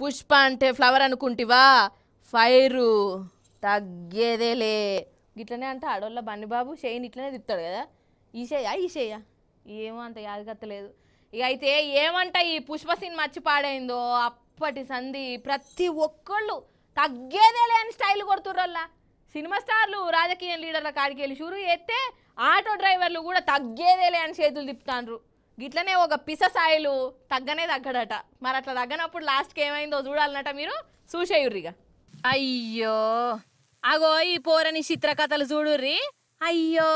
పుష్ప అంటే ఫ్లవర్ అనుకుంటివా ఫైరు తగ్గేదేలే ఇట్లనే అంటే ఆడోళ్ళ బండిబాబు షేయిన్ ఇట్లనే తిప్పుతాడు కదా ఈసేయా ఈసేయా ఏమో అంత యాదగత్తలేదు ఇక అయితే ఏమంట ఈ పుష్ప సినిమా వచ్చి పాడైందో అప్పటి సంధి ప్రతి ఒక్కళ్ళు తగ్గేదేలే అని స్టైల్ కొడుతుర్రల్లా సినిమా స్టార్లు రాజకీయ లీడర్ల కాడికి వెళ్ళి షూరు చేస్తే ఆటో డ్రైవర్లు కూడా తగ్గేదేలే అని చేతులు తిప్పుతాండ్రు గిట్లనే ఒక పిస సాయిలు తగ్గనే తగ్గడట మరి అట్లా తగ్గనప్పుడు లాస్ట్కి ఏమైందో చూడాలన్నట మీరు చూసేయుర్రిగా అయ్యో అగో ఈ పోరని చిత్రకథలు చూడుర్రి అయ్యో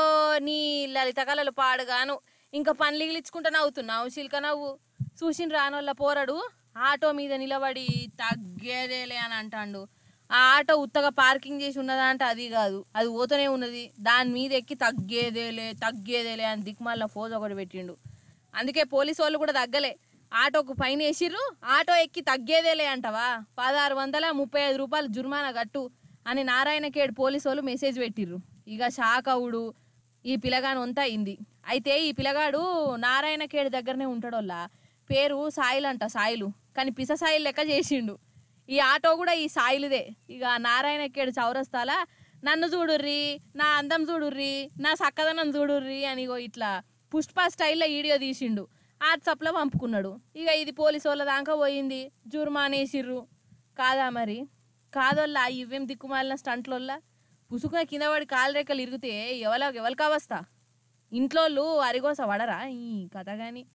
నీ లలిత కళలు పాడుగాను ఇంకా పనులిగిలిచ్చుకుంటా నవ్వుతున్నావు చిల్క నవ్వు చూసిన రానోళ్ళ పోరడు ఆటో మీద నిలబడి తగ్గేదేలే అని అంటాడు ఆ ఆటో ఉత్తగా పార్కింగ్ చేసి ఉన్నదా అంటే అది కాదు అది పోతూనే ఉన్నది దాని మీద ఎక్కి తగ్గేదేలే తగ్గేదేలే అని దిక్మాల ఫోజ్ ఒకటి పెట్టిండు అందుకే పోలీసు వాళ్ళు కూడా తగ్గలే ఆటోకు ఫైన్ వేసిర్రు ఆటో ఎక్కి తగ్గేదేలే అంటవా పదహారు వందల ముప్పై ఐదు రూపాయలు జుర్మానా కట్టు అని నారాయణకేడు పోలీసు వాళ్ళు మెసేజ్ పెట్టిర్రు ఇక షాకవుడు ఈ పిల్లగాను అంతా అయింది అయితే ఈ పిల్లగాడు నారాయణకేడు దగ్గరనే ఉంటాడోల్లా పేరు సాయిల్ అంట సాయిలు కానీ పిస సాయిల్ లెక్క చేసిండు ఈ ఆటో కూడా ఈ సాయిలుదే ఇక నారాయణకేడు చౌరస్తాల నన్ను చూడుర్రి నా అందం చూడుర్రి నా చక్కదనం చూడుర్రి అని ఇట్లా పుష్ప స్టైల్లో వీడియో తీసిండు వాట్సాప్లో పంపుకున్నాడు ఇక ఇది పోలీసు వాళ్ళ దాకా పోయింది జుర్మానేసిర్రు కాదా మరి కాదోళ్ళ ఇవేం దిక్కుమాలిన స్టంట్లోళ్ళ పుసుకున కింద పడి కాలురెక్కలు ఇరిగితే ఎవల ఎవరికా వస్తా ఇంట్లో వాళ్ళు అరిగోస వడరా ఈ కథ కానీ